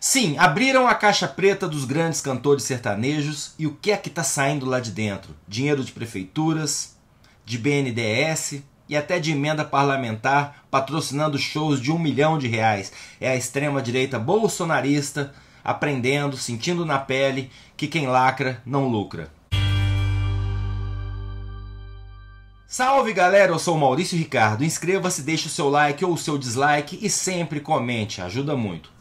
Sim, abriram a caixa preta dos grandes cantores sertanejos e o que é que está saindo lá de dentro? Dinheiro de prefeituras, de BNDES e até de emenda parlamentar patrocinando shows de um milhão de reais. É a extrema-direita bolsonarista aprendendo, sentindo na pele que quem lacra não lucra. Salve galera, eu sou Maurício Ricardo. Inscreva-se, deixe o seu like ou o seu dislike e sempre comente, ajuda muito.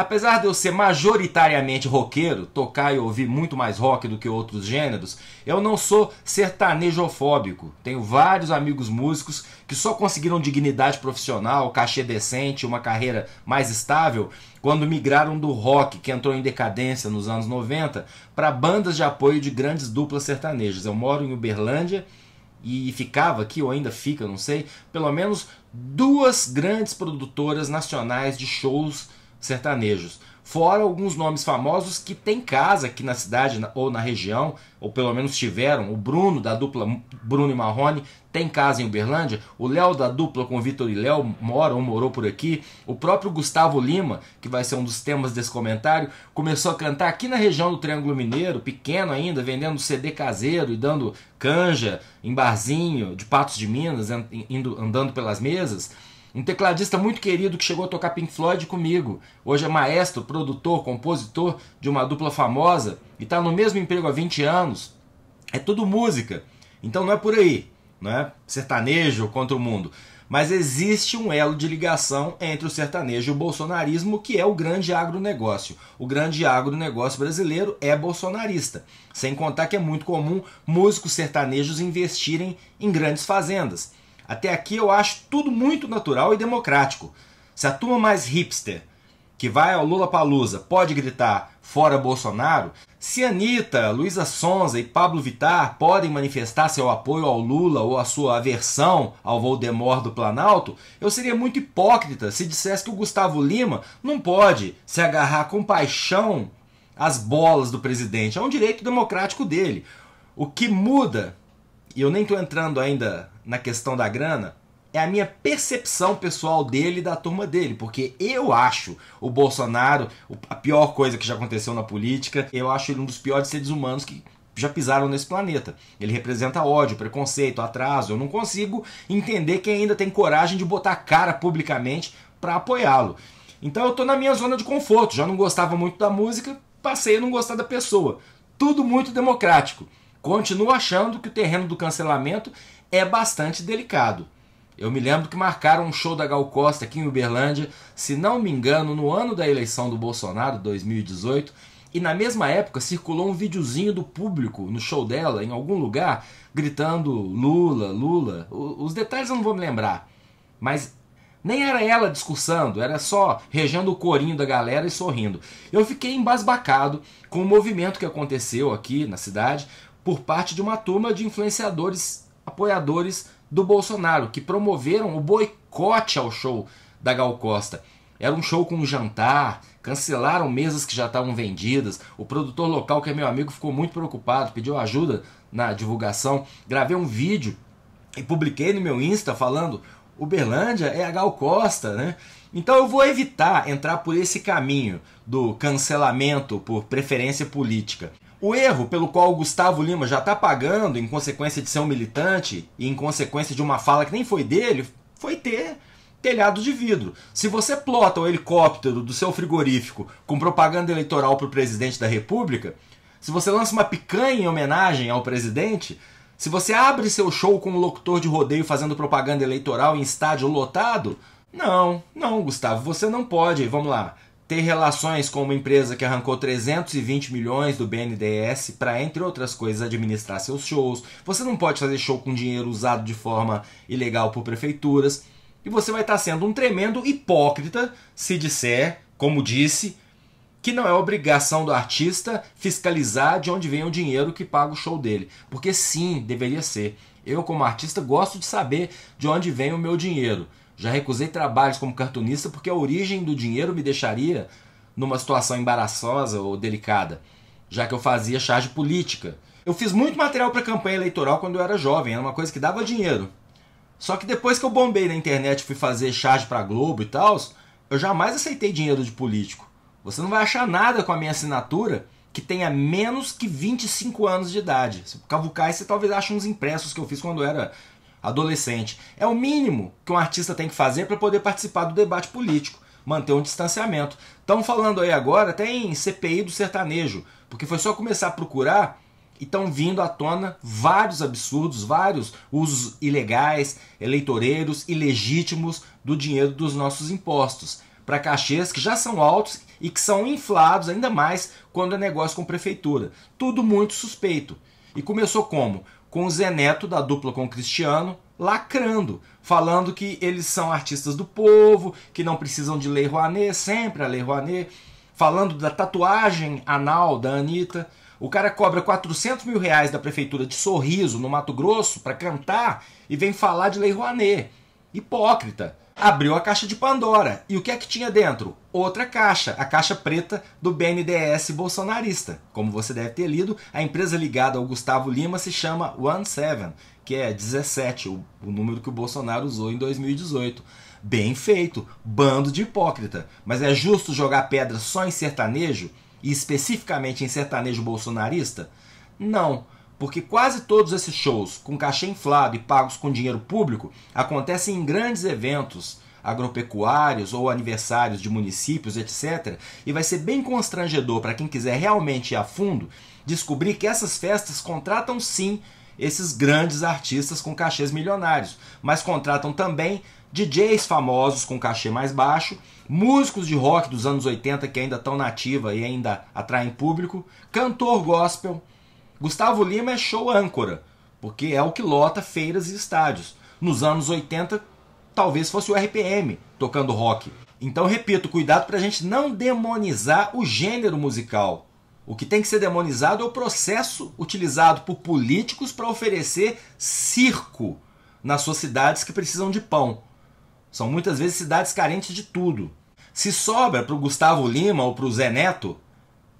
Apesar de eu ser majoritariamente roqueiro, tocar e ouvir muito mais rock do que outros gêneros, eu não sou sertanejofóbico. Tenho vários amigos músicos que só conseguiram dignidade profissional, cachê decente, uma carreira mais estável quando migraram do rock, que entrou em decadência nos anos 90, para bandas de apoio de grandes duplas sertanejas. Eu moro em Uberlândia e ficava aqui, ou ainda fica, não sei, pelo menos duas grandes produtoras nacionais de shows sertanejos. Fora alguns nomes famosos que tem casa aqui na cidade ou na região, ou pelo menos tiveram. O Bruno, da dupla Bruno e Marrone, tem casa em Uberlândia. O Léo, da dupla com Vitor e Léo, mora ou morou por aqui. O próprio Gustavo Lima, que vai ser um dos temas desse comentário, começou a cantar aqui na região do Triângulo Mineiro, pequeno ainda, vendendo CD caseiro e dando canja em barzinho de Patos de Minas, andando pelas mesas. Um tecladista muito querido que chegou a tocar Pink Floyd comigo. Hoje é maestro, produtor, compositor de uma dupla famosa e está no mesmo emprego há 20 anos. É tudo música. Então não é por aí, não é sertanejo contra o mundo. Mas existe um elo de ligação entre o sertanejo e o bolsonarismo, que é o grande agronegócio. O grande agronegócio brasileiro é bolsonarista. Sem contar que é muito comum músicos sertanejos investirem em grandes fazendas. Até aqui eu acho tudo muito natural e democrático. Se a turma mais hipster que vai ao Lula Palusa pode gritar fora Bolsonaro, se Anitta, Luísa Sonza e Pablo Vittar podem manifestar seu apoio ao Lula ou a sua aversão ao Voldemort do Planalto, eu seria muito hipócrita se dissesse que o Gustavo Lima não pode se agarrar com paixão às bolas do presidente. É um direito democrático dele. O que muda e eu nem tô entrando ainda na questão da grana, é a minha percepção pessoal dele e da turma dele, porque eu acho o Bolsonaro a pior coisa que já aconteceu na política, eu acho ele um dos piores seres humanos que já pisaram nesse planeta. Ele representa ódio, preconceito, atraso. Eu não consigo entender quem ainda tem coragem de botar cara publicamente para apoiá-lo. Então eu tô na minha zona de conforto, já não gostava muito da música, passei a não gostar da pessoa. Tudo muito democrático. Continuo achando que o terreno do cancelamento é bastante delicado. Eu me lembro que marcaram um show da Gal Costa aqui em Uberlândia, se não me engano, no ano da eleição do Bolsonaro, 2018, e na mesma época circulou um videozinho do público no show dela, em algum lugar, gritando Lula, Lula. Os detalhes eu não vou me lembrar. Mas nem era ela discursando, era só regendo o corinho da galera e sorrindo. Eu fiquei embasbacado com o movimento que aconteceu aqui na cidade, por parte de uma turma de influenciadores apoiadores do Bolsonaro, que promoveram o boicote ao show da Gal Costa. Era um show com um jantar, cancelaram mesas que já estavam vendidas. O produtor local, que é meu amigo, ficou muito preocupado, pediu ajuda na divulgação. Gravei um vídeo e publiquei no meu Insta falando: Uberlândia é a Gal Costa, né? Então eu vou evitar entrar por esse caminho do cancelamento por preferência política. O erro pelo qual o Gustavo Lima já está pagando em consequência de ser um militante e em consequência de uma fala que nem foi dele foi ter telhado de vidro. Se você plota o helicóptero do seu frigorífico com propaganda eleitoral para o presidente da República, se você lança uma picanha em homenagem ao presidente, se você abre seu show com um locutor de rodeio fazendo propaganda eleitoral em estádio lotado, não, não, Gustavo, você não pode. Vamos lá ter relações com uma empresa que arrancou 320 milhões do BNDES para, entre outras coisas, administrar seus shows. Você não pode fazer show com dinheiro usado de forma ilegal por prefeituras. E você vai estar tá sendo um tremendo hipócrita se disser, como disse, que não é obrigação do artista fiscalizar de onde vem o dinheiro que paga o show dele. Porque sim, deveria ser. Eu, como artista, gosto de saber de onde vem o meu dinheiro. Já recusei trabalhos como cartunista porque a origem do dinheiro me deixaria numa situação embaraçosa ou delicada, já que eu fazia charge política. Eu fiz muito material para campanha eleitoral quando eu era jovem, era uma coisa que dava dinheiro. Só que depois que eu bombei na internet e fui fazer charge para Globo e tal, eu jamais aceitei dinheiro de político. Você não vai achar nada com a minha assinatura que tenha menos que 25 anos de idade. Se cavucar, você talvez ache uns impressos que eu fiz quando eu era adolescente. É o mínimo que um artista tem que fazer para poder participar do debate político, manter um distanciamento. Estão falando aí agora até em CPI do sertanejo, porque foi só começar a procurar e estão vindo à tona vários absurdos, vários usos ilegais, eleitoreiros, ilegítimos do dinheiro dos nossos impostos para cachês que já são altos e que são inflados ainda mais quando é negócio com prefeitura. Tudo muito suspeito. E começou como? Com o Zé Neto, da dupla com o Cristiano, lacrando, falando que eles são artistas do povo, que não precisam de Lei Rouanet, sempre a Lei Rouanet, falando da tatuagem anal da Anitta. O cara cobra 400 mil reais da prefeitura de Sorriso, no Mato Grosso, para cantar e vem falar de Lei Rouanet. Hipócrita. Abriu a caixa de Pandora. E o que é que tinha dentro? Outra caixa, a caixa preta do BNDES bolsonarista. Como você deve ter lido, a empresa ligada ao Gustavo Lima se chama One Seven, que é 17, o, o número que o Bolsonaro usou em 2018. Bem feito, bando de hipócrita. Mas é justo jogar pedra só em sertanejo? E especificamente em sertanejo bolsonarista? Não porque quase todos esses shows, com cachê inflado e pagos com dinheiro público, acontecem em grandes eventos agropecuários ou aniversários de municípios, etc. E vai ser bem constrangedor para quem quiser realmente ir a fundo descobrir que essas festas contratam sim esses grandes artistas com cachês milionários, mas contratam também DJs famosos com cachê mais baixo, músicos de rock dos anos 80 que ainda estão nativa e ainda atraem público, cantor gospel, Gustavo Lima é show âncora, porque é o que lota feiras e estádios. Nos anos 80, talvez fosse o RPM tocando rock. Então, repito, cuidado para a gente não demonizar o gênero musical. O que tem que ser demonizado é o processo utilizado por políticos para oferecer circo nas suas cidades que precisam de pão. São muitas vezes cidades carentes de tudo. Se sobra para o Gustavo Lima ou para o Zé Neto,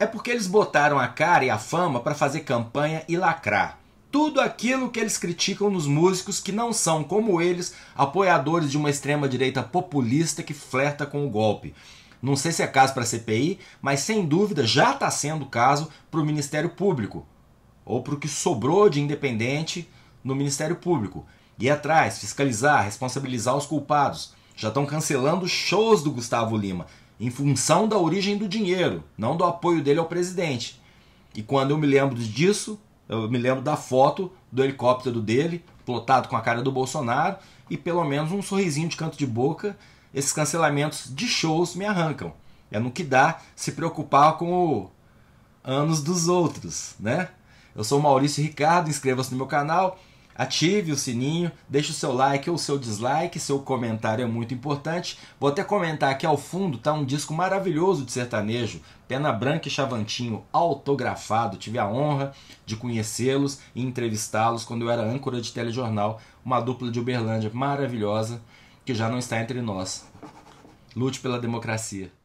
é porque eles botaram a cara e a fama para fazer campanha e lacrar. Tudo aquilo que eles criticam nos músicos que não são, como eles, apoiadores de uma extrema-direita populista que flerta com o golpe. Não sei se é caso para a CPI, mas sem dúvida já está sendo caso para o Ministério Público, ou para o que sobrou de independente no Ministério Público. Ir atrás, fiscalizar, responsabilizar os culpados. Já estão cancelando shows do Gustavo Lima em função da origem do dinheiro, não do apoio dele ao presidente. E quando eu me lembro disso, eu me lembro da foto do helicóptero dele, plotado com a cara do Bolsonaro, e pelo menos um sorrisinho de canto de boca, esses cancelamentos de shows me arrancam. É no que dá se preocupar com o anos dos outros, né? Eu sou Maurício Ricardo, inscreva-se no meu canal, Ative o sininho, deixe o seu like ou o seu dislike, seu comentário é muito importante. Vou até comentar aqui ao fundo tá um disco maravilhoso de sertanejo, Pena Branca e Chavantinho, autografado. Tive a honra de conhecê-los e entrevistá-los quando eu era âncora de telejornal, uma dupla de Uberlândia maravilhosa que já não está entre nós. Lute pela democracia.